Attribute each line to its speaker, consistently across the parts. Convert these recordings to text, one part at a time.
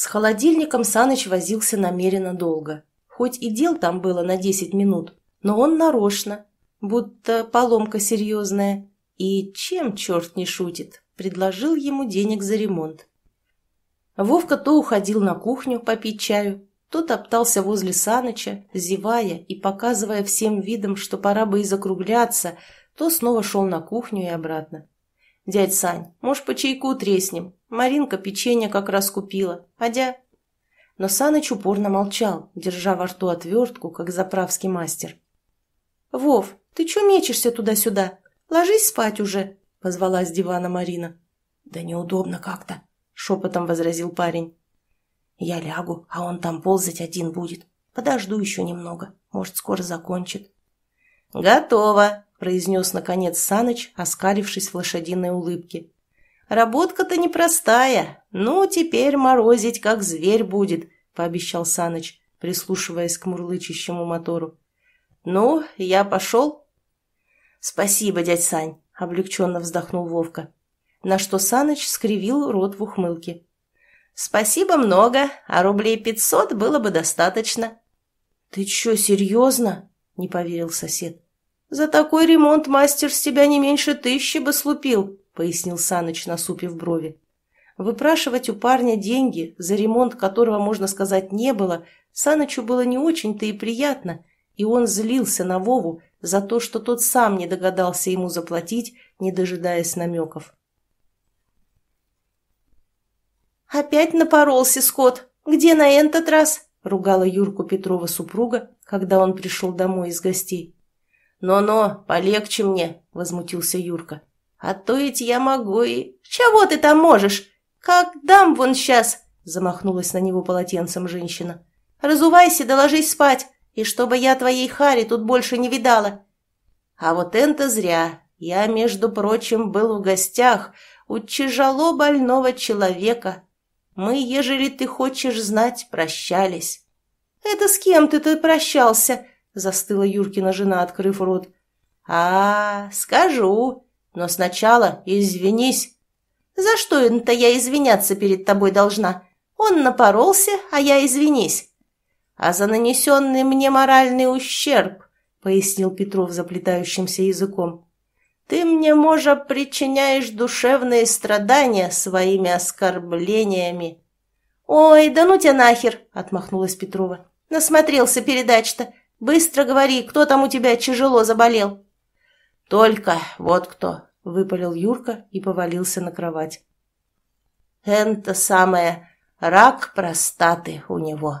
Speaker 1: С холодильником Саныч возился намеренно долго. Хоть и дел там было на 10 минут, но он нарочно, будто поломка серьезная. И чем черт не шутит, предложил ему денег за ремонт. Вовка то уходил на кухню попить чаю, то топтался возле Саныча, зевая и показывая всем видом, что пора бы и закругляться, то снова шел на кухню и обратно. «Дядь Сань, может, по чайку треснем?» Маринка печенье как раз купила. Адя. Но Саныч упорно молчал, держа во рту отвертку, как заправский мастер. «Вов, ты чё мечешься туда-сюда? Ложись спать уже!» — позвала с дивана Марина. «Да неудобно как-то», — шепотом возразил парень. «Я лягу, а он там ползать один будет. Подожду еще немного, может, скоро закончит». «Готово!» — произнес, наконец, Саныч, оскалившись в лошадиной улыбке. Работка-то непростая. но теперь морозить, как зверь будет, — пообещал Саныч, прислушиваясь к мурлычащему мотору. — Ну, я пошел. — Спасибо, дядь Сань, — облегченно вздохнул Вовка, на что Саныч скривил рот в ухмылке. — Спасибо много, а рублей пятьсот было бы достаточно. — Ты че, серьезно? — не поверил сосед. — За такой ремонт мастер с тебя не меньше тысячи бы слупил. —– пояснил Саныч, насупив брови. Выпрашивать у парня деньги, за ремонт которого, можно сказать, не было, Санычу было не очень-то и приятно, и он злился на Вову за то, что тот сам не догадался ему заплатить, не дожидаясь намеков. «Опять напоролся, Скот! Где на этот раз?» — ругала Юрку Петрова супруга, когда он пришел домой из гостей. «Но-но, полегче мне!» — возмутился Юрка. А то ведь я могу и... Чего ты там можешь? Как дам вон сейчас? Замахнулась на него полотенцем женщина. Разувайся да спать, и чтобы я твоей Хари тут больше не видала. А вот это зря. Я, между прочим, был в гостях у тяжело больного человека. Мы, ежели ты хочешь знать, прощались. Это с кем ты ты прощался? Застыла Юркина жена, открыв рот. А, -а, -а скажу. Но сначала извинись». «За что это я извиняться перед тобой должна? Он напоролся, а я извинись». «А за нанесенный мне моральный ущерб», — пояснил Петров заплетающимся языком. «Ты мне, можа, причиняешь душевные страдания своими оскорблениями». «Ой, да ну тебя нахер!» — отмахнулась Петрова. «Насмотрелся передач-то. Быстро говори, кто там у тебя тяжело заболел». «Только вот кто!» — выпалил Юрка и повалился на кровать. Это самое, рак простаты у него».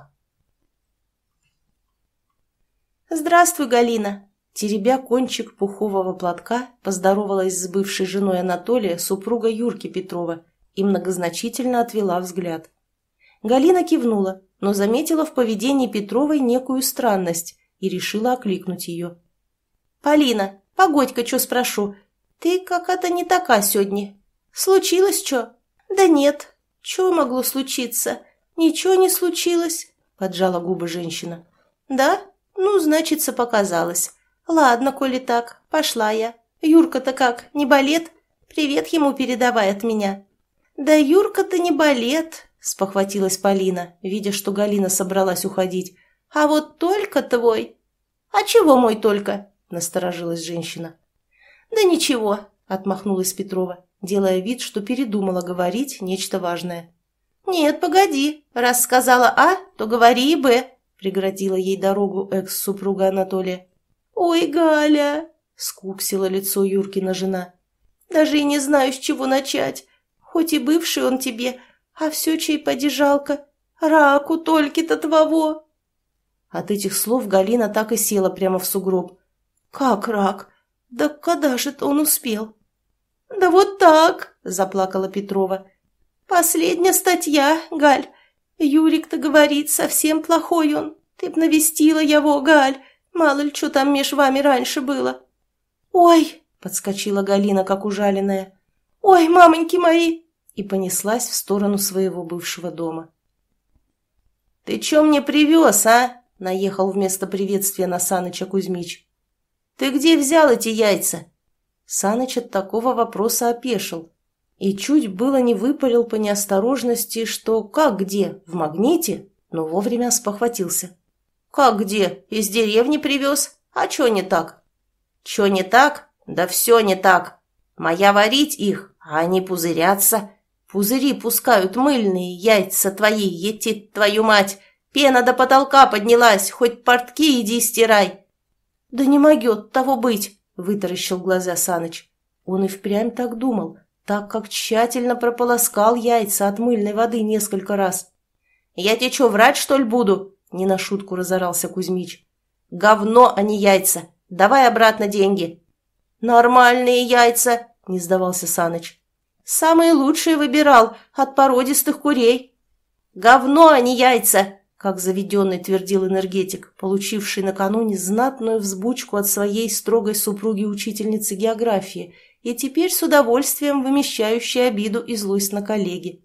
Speaker 1: «Здравствуй, Галина!» Теребя кончик пухового платка, поздоровалась с бывшей женой Анатолия, супруга Юрки Петрова, и многозначительно отвела взгляд. Галина кивнула, но заметила в поведении Петровой некую странность и решила окликнуть ее. «Полина, Погодь-ка, чё спрошу. Ты какая-то не такая сегодня. Случилось чё? Да нет. Чё могло случиться? Ничего не случилось, поджала губы женщина. Да? Ну, значится, показалось. Ладно, коли так, пошла я. Юрка-то как, не балет? Привет ему передавай от меня. Да Юрка-то не балет. спохватилась Полина, видя, что Галина собралась уходить. А вот только твой. А чего мой только? – насторожилась женщина. «Да ничего», – отмахнулась Петрова, делая вид, что передумала говорить нечто важное. «Нет, погоди, раз сказала А, то говори и Б», – преградила ей дорогу экс-супруга Анатолия. «Ой, Галя!» – скуксила лицо Юркина жена. «Даже и не знаю, с чего начать. Хоть и бывший он тебе, а все чей-поди жалко. Раку только-то твоего!» От этих слов Галина так и села прямо в сугроб, «Как рак? Да когда же он успел?» «Да вот так!» – заплакала Петрова. «Последняя статья, Галь. Юрик-то говорит, совсем плохой он. Ты б навестила его, Галь. Мало ли, что там меж вами раньше было». «Ой!» – подскочила Галина, как ужаленная. «Ой, мамоньки мои!» и понеслась в сторону своего бывшего дома. «Ты чё мне привез, а?» – наехал вместо приветствия на Саныча Кузьмич. «Ты где взял эти яйца?» Саныч от такого вопроса опешил и чуть было не выпалил по неосторожности, что «как где? В магните?» но вовремя спохватился. «Как где? Из деревни привез? А чё не так?» «Чё не так? Да все не так. Моя варить их, а они пузырятся. Пузыри пускают мыльные, яйца твои, етит твою мать. Пена до потолка поднялась, хоть портки иди стирай. «Да не могет того быть!» – вытаращил глаза Саныч. Он и впрямь так думал, так как тщательно прополоскал яйца от мыльной воды несколько раз. «Я тебе что, врать, что ли, буду?» – не на шутку разорался Кузьмич. «Говно, а не яйца! Давай обратно деньги!» «Нормальные яйца!» – не сдавался Саныч. «Самые лучшие выбирал, от породистых курей!» «Говно, а не яйца!» как заведенный твердил энергетик, получивший накануне знатную взбучку от своей строгой супруги-учительницы географии и теперь с удовольствием вымещающий обиду и злость на коллеги.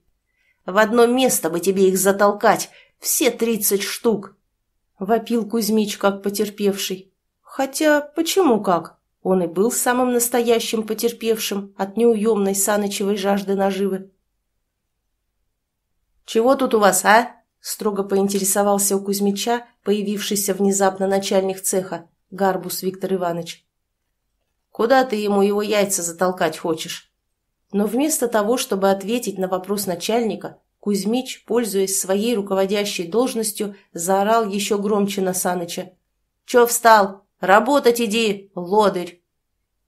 Speaker 1: «В одно место бы тебе их затолкать, все тридцать штук!» — вопил Кузьмич, как потерпевший. «Хотя, почему как? Он и был самым настоящим потерпевшим от неуемной саночевой жажды наживы». «Чего тут у вас, а?» Строго поинтересовался у Кузьмича, появившийся внезапно начальник цеха, Гарбус Виктор Иванович. «Куда ты ему его яйца затолкать хочешь?» Но вместо того, чтобы ответить на вопрос начальника, Кузьмич, пользуясь своей руководящей должностью, заорал еще громче на Саныча. «Че встал? Работать иди, лодырь!»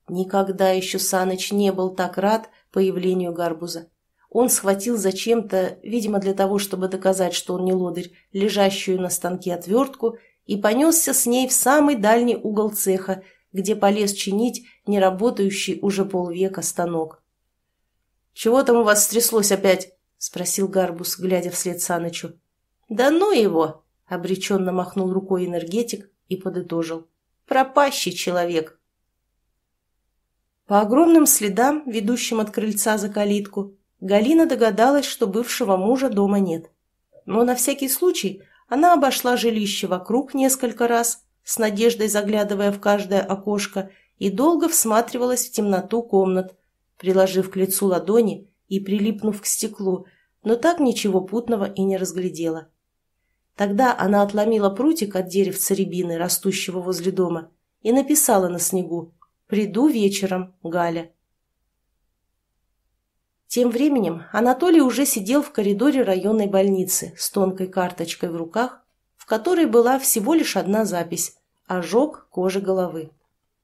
Speaker 1: Никогда еще Саныч не был так рад появлению Гарбуза. Он схватил зачем-то, видимо, для того, чтобы доказать, что он не лодырь, лежащую на станке отвертку и понесся с ней в самый дальний угол цеха, где полез чинить неработающий уже полвека станок. «Чего там у вас стряслось опять?» — спросил Гарбус, глядя вслед Санычу. «Да ну его!» — обреченно махнул рукой энергетик и подытожил. «Пропащий человек!» По огромным следам, ведущим от крыльца за калитку, Галина догадалась, что бывшего мужа дома нет. Но на всякий случай она обошла жилище вокруг несколько раз, с надеждой заглядывая в каждое окошко, и долго всматривалась в темноту комнат, приложив к лицу ладони и прилипнув к стеклу, но так ничего путного и не разглядела. Тогда она отломила прутик от деревца рябины, растущего возле дома, и написала на снегу «Приду вечером, Галя». Тем временем Анатолий уже сидел в коридоре районной больницы с тонкой карточкой в руках, в которой была всего лишь одна запись – ожог кожи головы.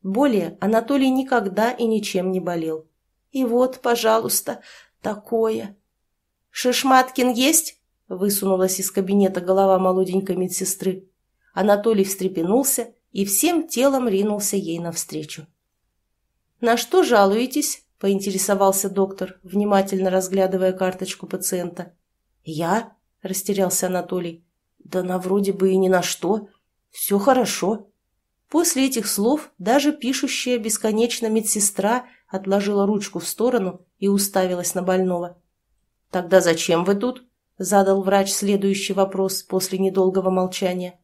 Speaker 1: Более Анатолий никогда и ничем не болел. И вот, пожалуйста, такое. «Шишматкин есть?» – высунулась из кабинета голова молоденькой медсестры. Анатолий встрепенулся и всем телом ринулся ей навстречу. «На что жалуетесь?» поинтересовался доктор, внимательно разглядывая карточку пациента. «Я?» – растерялся Анатолий. «Да на вроде бы и ни на что. Все хорошо». После этих слов даже пишущая бесконечно медсестра отложила ручку в сторону и уставилась на больного. «Тогда зачем вы тут?» – задал врач следующий вопрос после недолгого молчания.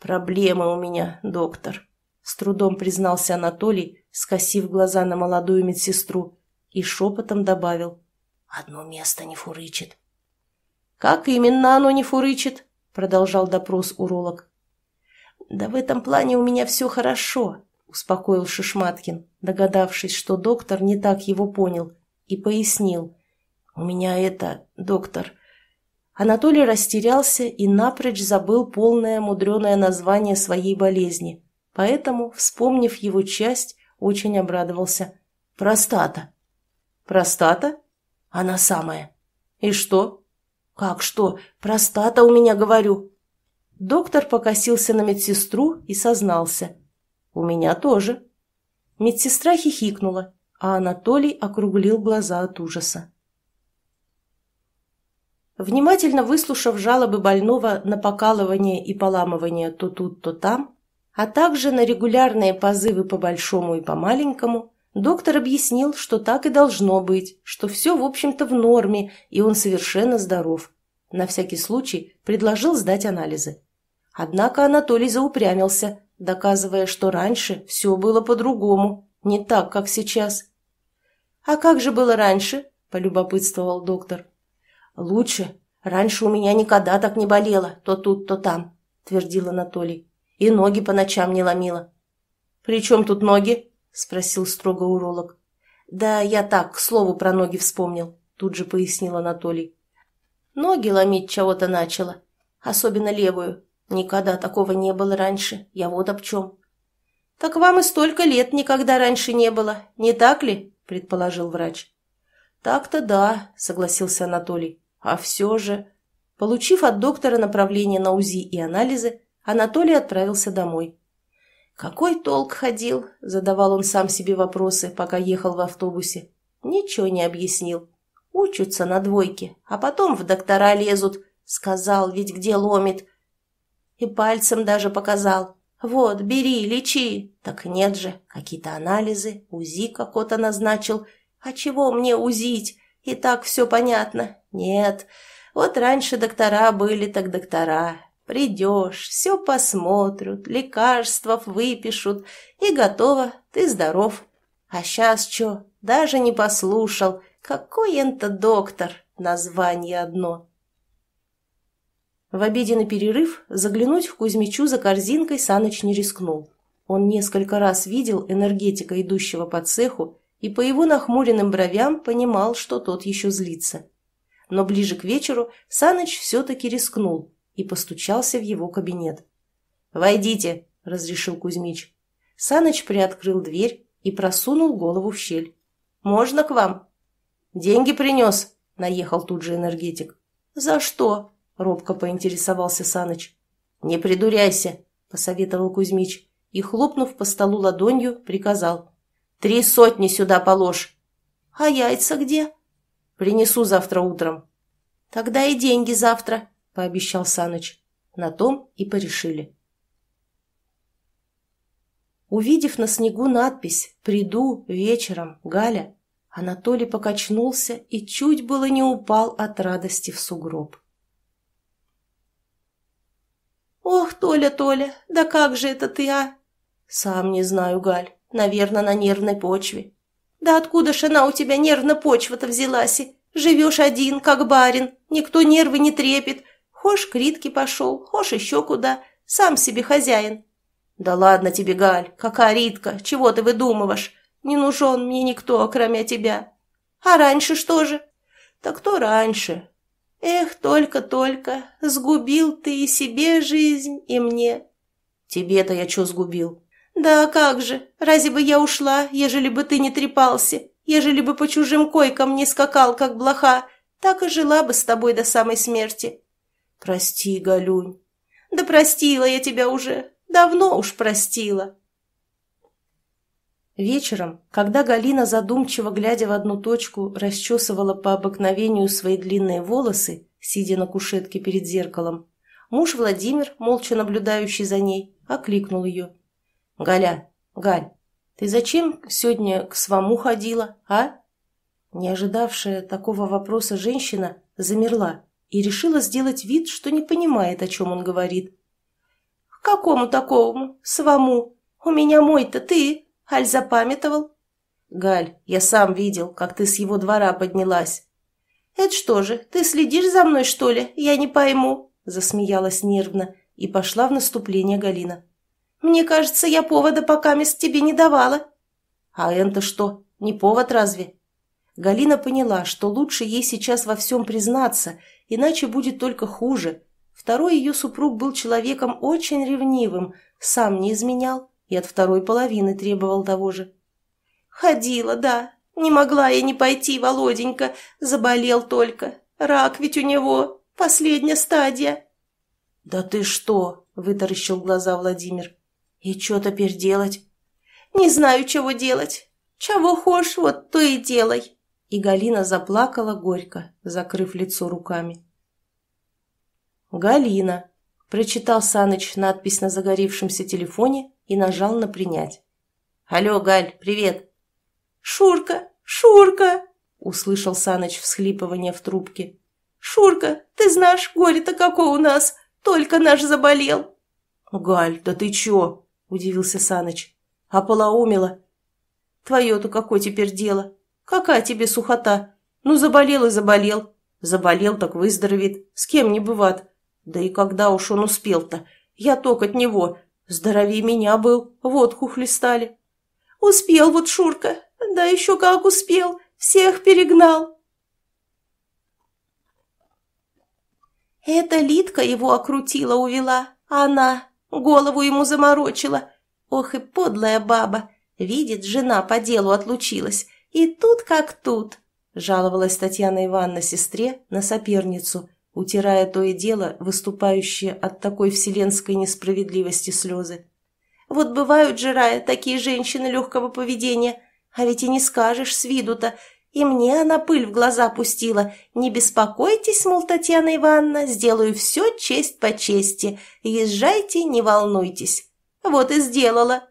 Speaker 1: «Проблемы у меня, доктор», с трудом признался Анатолий, скосив глаза на молодую медсестру, и шепотом добавил. «Одно место не фурычит». «Как именно оно не фурычит?» – продолжал допрос уролог. «Да в этом плане у меня все хорошо», – успокоил Шишматкин, догадавшись, что доктор не так его понял, и пояснил. «У меня это, доктор...» Анатолий растерялся и напрочь забыл полное мудреное название своей болезни – Поэтому, вспомнив его часть, очень обрадовался. «Простата». «Простата?» «Она самая». «И что?» «Как что? Простата у меня, говорю». Доктор покосился на медсестру и сознался. «У меня тоже». Медсестра хихикнула, а Анатолий округлил глаза от ужаса. Внимательно выслушав жалобы больного на покалывание и поламывание то тут, то там, а также на регулярные позывы по большому и по маленькому, доктор объяснил, что так и должно быть, что все, в общем-то, в норме, и он совершенно здоров. На всякий случай предложил сдать анализы. Однако Анатолий заупрямился, доказывая, что раньше все было по-другому, не так, как сейчас. «А как же было раньше?» – полюбопытствовал доктор. «Лучше. Раньше у меня никогда так не болело, то тут, то там», – твердил Анатолий и ноги по ночам не ломила. Причем тут ноги?» – спросил строго уролог. «Да я так, к слову, про ноги вспомнил», – тут же пояснил Анатолий. «Ноги ломить чего-то начала, особенно левую. Никогда такого не было раньше, я вот об чем». «Так вам и столько лет никогда раньше не было, не так ли?» – предположил врач. «Так-то да», – согласился Анатолий. «А все же...» Получив от доктора направление на УЗИ и анализы, Анатолий отправился домой. «Какой толк ходил?» – задавал он сам себе вопросы, пока ехал в автобусе. Ничего не объяснил. Учатся на двойке, а потом в доктора лезут. Сказал ведь, где ломит. И пальцем даже показал. «Вот, бери, лечи!» Так нет же, какие-то анализы, УЗИ какого-то назначил. А чего мне УЗить? И так все понятно. Нет, вот раньше доктора были, так доктора. Придешь, все посмотрят, лекарства выпишут, и готово, ты здоров. А сейчас что? даже не послушал, какой это доктор, название одно. В обеденный перерыв заглянуть в Кузьмичу за корзинкой Саныч не рискнул. Он несколько раз видел энергетика, идущего по цеху, и по его нахмуренным бровям понимал, что тот еще злится. Но ближе к вечеру Саныч все-таки рискнул – и постучался в его кабинет. «Войдите!» – разрешил Кузьмич. Саныч приоткрыл дверь и просунул голову в щель. «Можно к вам?» «Деньги принес», – наехал тут же энергетик. «За что?» – робко поинтересовался Саныч. «Не придуряйся», – посоветовал Кузьмич и, хлопнув по столу ладонью, приказал. «Три сотни сюда положь!» «А яйца где?» «Принесу завтра утром». «Тогда и деньги завтра», пообещал Саныч. На том и порешили. Увидев на снегу надпись «Приду вечером, Галя», Анатолий покачнулся и чуть было не упал от радости в сугроб. «Ох, Толя, Толя, да как же это ты, а?» «Сам не знаю, Галь, наверное, на нервной почве». «Да откуда ж она у тебя нервная почва-то взялась? Живешь один, как барин, никто нервы не трепет, Хошь к Ритке пошел, хошь еще куда. Сам себе хозяин. Да ладно тебе, Галь, какая Ритка, чего ты выдумываешь? Не нужен мне никто, кроме тебя. А раньше что же? Так кто раньше? Эх, только-только, сгубил ты и себе жизнь, и мне. Тебе-то я что сгубил? Да как же, разве бы я ушла, ежели бы ты не трепался, ежели бы по чужим койкам не скакал, как блоха, так и жила бы с тобой до самой смерти. «Прости, Галюнь». «Да простила я тебя уже. Давно уж простила». Вечером, когда Галина, задумчиво глядя в одну точку, расчесывала по обыкновению свои длинные волосы, сидя на кушетке перед зеркалом, муж Владимир, молча наблюдающий за ней, окликнул ее. «Галя, Галь, ты зачем сегодня к свому ходила, а?» Не ожидавшая такого вопроса женщина замерла, и решила сделать вид, что не понимает, о чем он говорит. «К какому такому? Свому? У меня мой-то ты, Аль запамятовал?» «Галь, я сам видел, как ты с его двора поднялась». «Это что же, ты следишь за мной, что ли? Я не пойму», – засмеялась нервно и пошла в наступление Галина. «Мне кажется, я повода пока мест тебе не давала». «А это что, не повод разве?» Галина поняла, что лучше ей сейчас во всем признаться – иначе будет только хуже. Второй ее супруг был человеком очень ревнивым, сам не изменял и от второй половины требовал того же. «Ходила, да. Не могла я не пойти, Володенька. Заболел только. Рак ведь у него. Последняя стадия». «Да ты что?» – вытаращил глаза Владимир. «И что теперь делать?» «Не знаю, чего делать. Чего хочешь, вот то и делай. И Галина заплакала горько, закрыв лицо руками. «Галина!» – прочитал Саныч надпись на загоревшемся телефоне и нажал на «принять». «Алло, Галь, привет!» «Шурка! Шурка!» – услышал Саныч всхлипывание в трубке. «Шурка, ты знаешь, горе-то какое у нас! Только наш заболел!» «Галь, да ты чё?» – удивился Саныч. «Ополоумила!» «Твое-то какое теперь дело?» «Какая тебе сухота? Ну, заболел и заболел. Заболел, так выздоровеет. С кем не бывает. Да и когда уж он успел-то? Я ток от него. Здоровее меня был. Водку хлестали». «Успел вот Шурка. Да еще как успел. Всех перегнал». Эта Литка его окрутила, увела. Она голову ему заморочила. Ох и подлая баба. Видит, жена по делу отлучилась. И тут как тут!» – жаловалась Татьяна Ивановна сестре на соперницу, утирая то и дело выступающие от такой вселенской несправедливости слезы. «Вот бывают же, Рая, такие женщины легкого поведения, а ведь и не скажешь с виду-то, и мне она пыль в глаза пустила. Не беспокойтесь, мол, Татьяна Ивановна, сделаю все честь по чести. Езжайте, не волнуйтесь. Вот и сделала.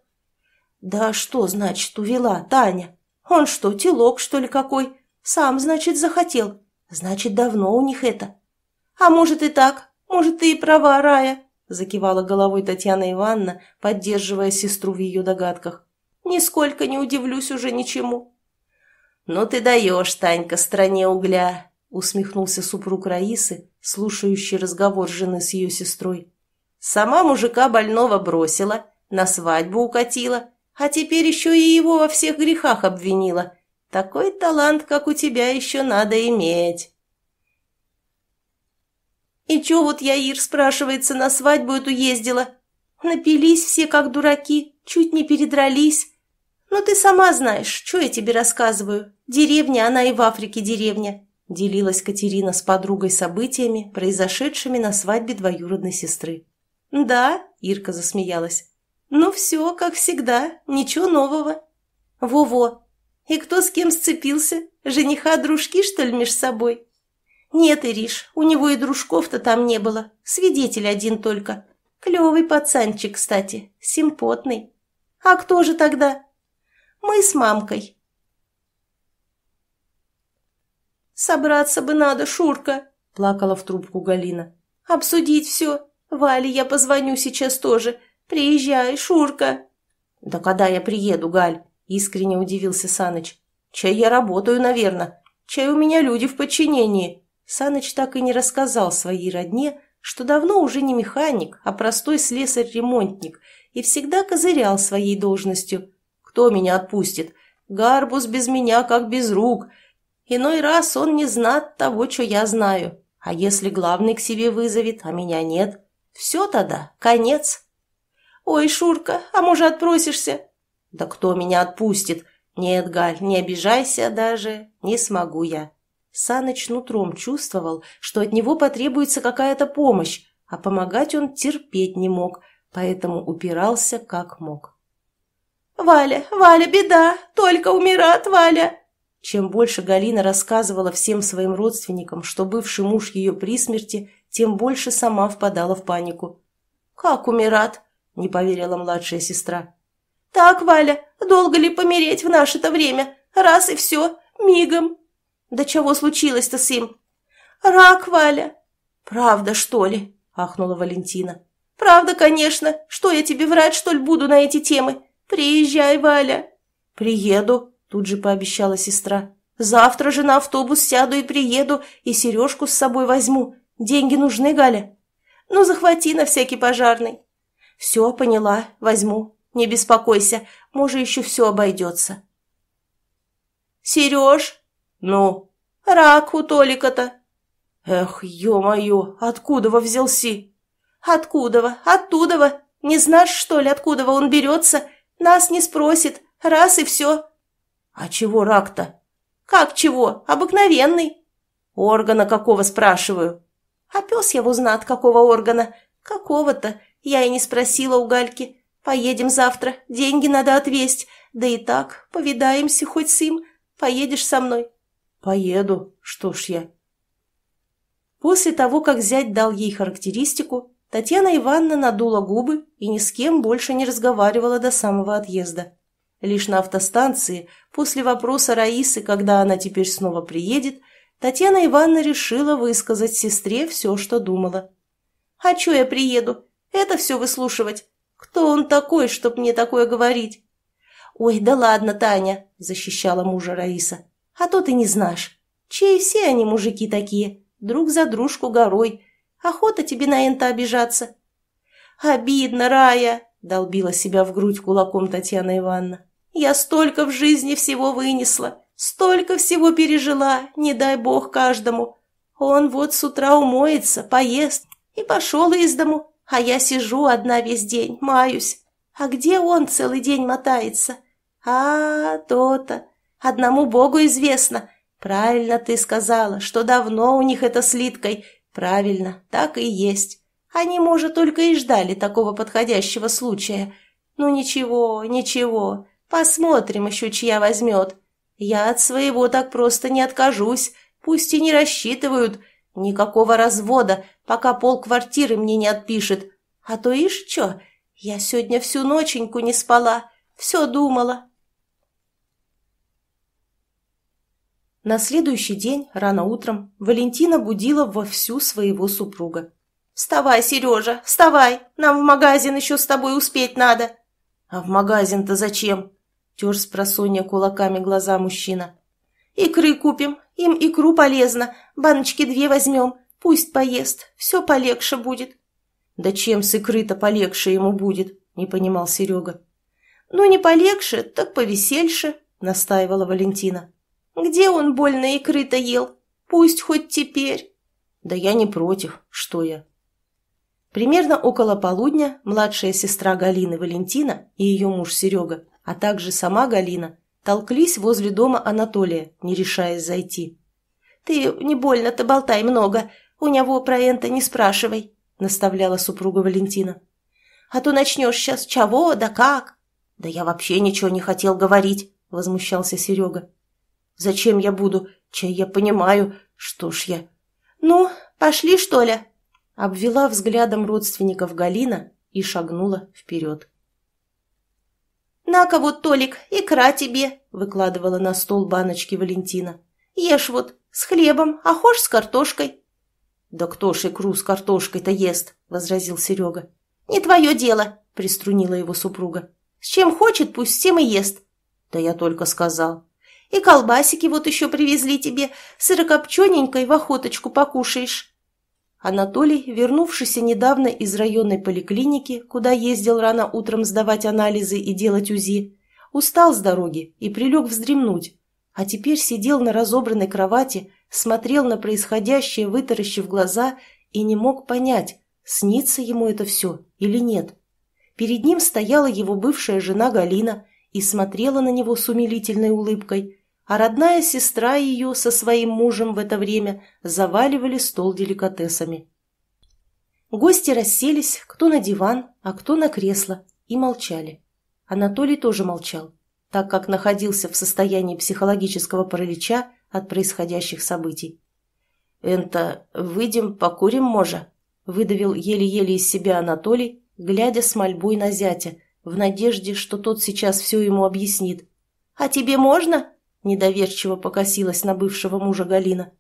Speaker 1: Да что значит увела, Таня? Он что, телок, что ли, какой? Сам, значит, захотел. Значит, давно у них это. А может и так. Может, ты и права, Рая, закивала головой Татьяна Ивановна, поддерживая сестру в ее догадках. Нисколько не удивлюсь уже ничему. Ну ты даешь, Танька, стране угля, усмехнулся супруг Раисы, слушающий разговор жены с ее сестрой. Сама мужика больного бросила, на свадьбу укатила, а теперь еще и его во всех грехах обвинила. Такой талант, как у тебя, еще надо иметь. И че вот я, Ир, спрашивается, на свадьбу эту ездила? Напились все, как дураки, чуть не передрались. Но ты сама знаешь, что я тебе рассказываю. Деревня, она и в Африке деревня. Делилась Катерина с подругой событиями, произошедшими на свадьбе двоюродной сестры. «Да?» – Ирка засмеялась. Ну все, как всегда, ничего нового. Во-во. И кто с кем сцепился? Жениха дружки, что ли, меж собой? Нет, Ириш, у него и дружков-то там не было. Свидетель один только. Клевый пацанчик, кстати, симпотный. А кто же тогда? Мы с мамкой. Собраться бы надо, Шурка, плакала в трубку Галина. Обсудить все. Вале я позвоню сейчас тоже «Приезжай, Шурка!» «Да когда я приеду, Галь?» – искренне удивился Саныч. «Чай я работаю, наверное. Чай у меня люди в подчинении». Саныч так и не рассказал своей родне, что давно уже не механик, а простой слесарь-ремонтник, и всегда козырял своей должностью. «Кто меня отпустит? Гарбус без меня, как без рук. Иной раз он не знат того, что я знаю. А если главный к себе вызовет, а меня нет? Все тогда, конец». «Ой, Шурка, а может, отпросишься?» «Да кто меня отпустит?» «Нет, Галь, не обижайся даже, не смогу я». Саныч нутром чувствовал, что от него потребуется какая-то помощь, а помогать он терпеть не мог, поэтому упирался как мог. «Валя, Валя, беда! Только умират, Валя!» Чем больше Галина рассказывала всем своим родственникам, что бывший муж ее при смерти, тем больше сама впадала в панику. «Как умират? не поверила младшая сестра. «Так, Валя, долго ли помереть в наше-то время? Раз и все, мигом!» «Да чего случилось-то с им?» «Рак, Валя!» «Правда, что ли?» – ахнула Валентина. «Правда, конечно. Что я тебе врать, что ли, буду на эти темы? Приезжай, Валя!» «Приеду», – тут же пообещала сестра. «Завтра же на автобус сяду и приеду, и сережку с собой возьму. Деньги нужны, Галя?» «Ну, захвати на всякий пожарный». «Все, поняла, возьму. Не беспокойся, может еще все обойдется». «Сереж?» «Ну?» «Рак у Толика-то». «Эх, ё-моё, откуда во взялся?» откуда «Откудова, оттудова. Не знаешь, что ли, откудова он берется? Нас не спросит. Раз и все». «А чего рак-то?» «Как чего? Обыкновенный». «Органа какого спрашиваю?» «А пес его знат, какого органа. Какого-то. Я и не спросила у Гальки. Поедем завтра, деньги надо отвесть. Да и так, повидаемся хоть с им. Поедешь со мной? Поеду, что ж я. После того, как зять дал ей характеристику, Татьяна Ивановна надула губы и ни с кем больше не разговаривала до самого отъезда. Лишь на автостанции, после вопроса Раисы, когда она теперь снова приедет, Татьяна Ивановна решила высказать сестре все, что думала. «А чё я приеду? Это все выслушивать. Кто он такой, чтоб мне такое говорить? Ой, да ладно, Таня, защищала мужа Раиса. А то ты не знаешь. чьи все они мужики такие? Друг за дружку горой. Охота тебе на Энто обижаться. Обидно, Рая, долбила себя в грудь кулаком Татьяна Ивановна. Я столько в жизни всего вынесла, столько всего пережила, не дай бог каждому. Он вот с утра умоется, поест и пошел из дому, а я сижу одна весь день, маюсь. А где он целый день мотается? А, то-то. Одному Богу известно. Правильно ты сказала, что давно у них это с Литкой. Правильно, так и есть. Они, может, только и ждали такого подходящего случая. Ну ничего, ничего. Посмотрим еще, чья возьмет. Я от своего так просто не откажусь. Пусть и не рассчитывают. Никакого развода, пока пол квартиры мне не отпишет. А то ишь чё, я сегодня всю ноченьку не спала, все думала. На следующий день, рано утром, Валентина будила вовсю своего супруга. «Вставай, Сережа, вставай! Нам в магазин еще с тобой успеть надо!» «А в магазин-то зачем?» – тер с просонья кулаками глаза мужчина. «Икры купим, им икру полезно, баночки две возьмем, Пусть поест, все полегше будет». «Да чем с икры-то полегше ему будет?» – не понимал Серега. «Ну, не полегше, так повесельше», – настаивала Валентина. «Где он больно икры-то ел? Пусть хоть теперь». «Да я не против, что я». Примерно около полудня младшая сестра Галины Валентина и ее муж Серега, а также сама Галина, толклись возле дома Анатолия, не решаясь зайти. «Ты не больно-то болтай много, «У него про энто не спрашивай», — наставляла супруга Валентина. «А то начнешь сейчас чего да как». «Да я вообще ничего не хотел говорить», — возмущался Серега. «Зачем я буду? Чай я понимаю. Что ж я...» «Ну, пошли, что ли?» Обвела взглядом родственников Галина и шагнула вперед. «На-ка вот, Толик, икра тебе!» – выкладывала на стол баночки Валентина. «Ешь вот, с хлебом, а хошь с картошкой. «Да кто ж икру с картошкой-то ест?» – возразил Серега. «Не твое дело!» – приструнила его супруга. «С чем хочет, пусть всем и ест!» «Да я только сказал!» «И колбасики вот еще привезли тебе, сырокопчененькой в охоточку покушаешь!» Анатолий, вернувшийся недавно из районной поликлиники, куда ездил рано утром сдавать анализы и делать УЗИ, устал с дороги и прилег вздремнуть, а теперь сидел на разобранной кровати, смотрел на происходящее, вытаращив глаза, и не мог понять, снится ему это все или нет. Перед ним стояла его бывшая жена Галина и смотрела на него с умилительной улыбкой, а родная сестра ее со своим мужем в это время заваливали стол деликатесами. Гости расселись, кто на диван, а кто на кресло, и молчали. Анатолий тоже молчал, так как находился в состоянии психологического паралича от происходящих событий. «Энто, выйдем, покурим, можа?» – выдавил еле-еле из себя Анатолий, глядя с мольбой на зятя, в надежде, что тот сейчас все ему объяснит. «А тебе можно?» – недоверчиво покосилась на бывшего мужа Галина.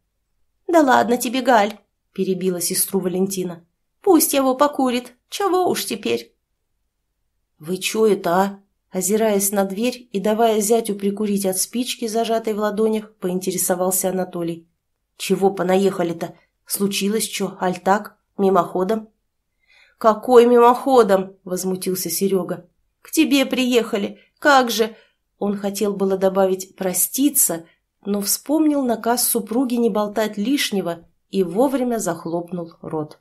Speaker 1: «Да ладно тебе, Галь!» – перебила сестру Валентина. «Пусть его покурит, чего уж теперь!» «Вы чё это, а?» Озираясь на дверь и давая зятю прикурить от спички, зажатой в ладонях, поинтересовался Анатолий. «Чего понаехали-то? Случилось что, аль так? Мимоходом?» «Какой мимоходом?» — возмутился Серега. «К тебе приехали. Как же...» Он хотел было добавить «проститься», но вспомнил наказ супруги не болтать лишнего и вовремя захлопнул рот.